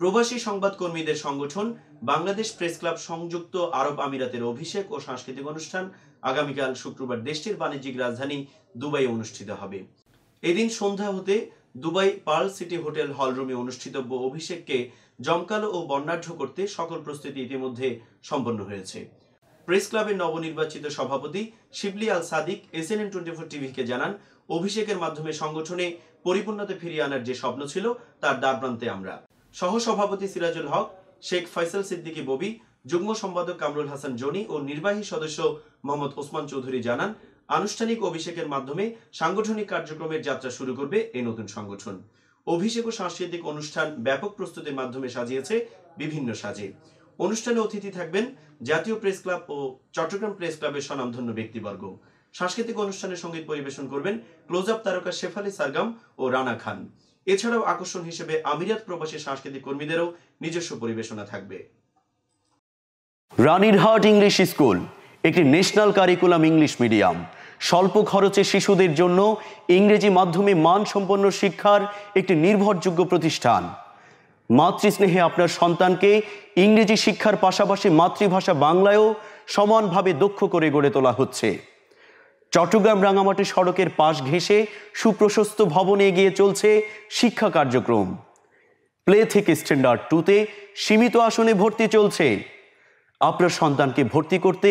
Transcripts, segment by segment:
প্রবাসী সংবাদকর্মীদের সংগঠন Bangladesh press club সংযুক্ত আরব আমিরাতের অভিষেক ও সাংস্কৃতিক অনুষ্ঠান আগামীকাল শুক্রবার দেশটির বাণিজ্যিক রাজধানী দুবাই অনুষ্ঠিত হবে এদিন সন্ধ্যা হতে দুবাই পার্ল সিটি হোটেল হলরুমে অনুষ্ঠিতব্য অভিষেককে জমকালো ও বর্ণাঢ্য করতে সকল প্রস্তুতি ইতিমধ্যে সম্পন্ন হয়েছে প্রেস ক্লাবের নবনির্বাচিত সভাপতি Shibli Al Sadiq SNN twenty four টিভিকে জানান অভিষেকের মাধ্যমে সংগঠনে পরিপূর্ণতা ফিরিয়ে আনার যে স্বপ্ন ছিল তার দ্বারপ্রান্তে আমরা সহসভাপতি সিরাজুল হক শেখ ফয়সাল সিদ্দিকী ববি যুগ্ম সম্পাদক কামরুল হাসান জনি ও নির্বাহী সদস্য মোহাম্মদ ওসমান চৌধুরী জানান আনুষ্ঠানিক অভিষেকের মাধ্যমে সাংগঠনিক কার্যক্রমের যাত্রা শুরু করবে এই নতুন সংগঠন অভিষেক ও সাংস্কৃতিক অনুষ্ঠান ব্যাপক প্রস্তুতির মাধ্যমে সাজিয়েছে বিভিন্ন সাজে অনুষ্ঠানে অতিথি থাকবেন জাতীয় প্রেস ক্লাব ও চট্টগ্রাম প্রেস ক্লাবের স্বনামধন্য ব্যক্তিবর্গ সাংস্কৃতিক অনুষ্ঠানে সঙ্গীত পরিবেশন করবেন ক্লোজ আপ তারকা শেফালি সারগাম ও রানা খান এছাড়াও আকর্ষণ হিসেবে আমিরাত প্রবাসী সাংস্কৃতিক কর্মীদেরও নিজস্ব পরিবেশনা থাকবে রানীরহাট ইংলিশ স্কুল একটি ন্যাশনাল কারিকুলাম ইংলিশ মিডিয়াম স্বল্প খরচে শিশুদের জন্য ইংরেজি মাধ্যমে মানসম্পন্ন শিক্ষার একটি নির্ভরযোগ্য প্রতিষ্ঠান মাতৃস্নেহে আপনার সন্তানকে ইংরেজি শিক্ষার পাশাপাশি মাতৃভাষা বাংলায়ও সমানভাবে দক্ষ করে গড়ে তোলা হচ্ছে চট্টগ্রাম রাঙামাটি সড়কের পাশ ঘেঁষে সুপ্রশস্ত ভবনে এগিয়ে চলছে শিক্ষা কার্যক্রম প্লে থেকে স্ট্যান্ডার্ড টুতে সীমিত আসনে ভর্তি চলছে আপনার সন্তানকে ভর্তি করতে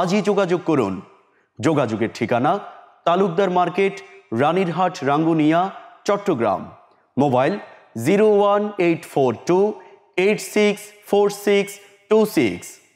আজই যোগাযোগ করুন যোগাযোগের ঠিকানা Talukdar market Ranirhat Rangunia Chattogram mobile zero one eight four two eight six four six two six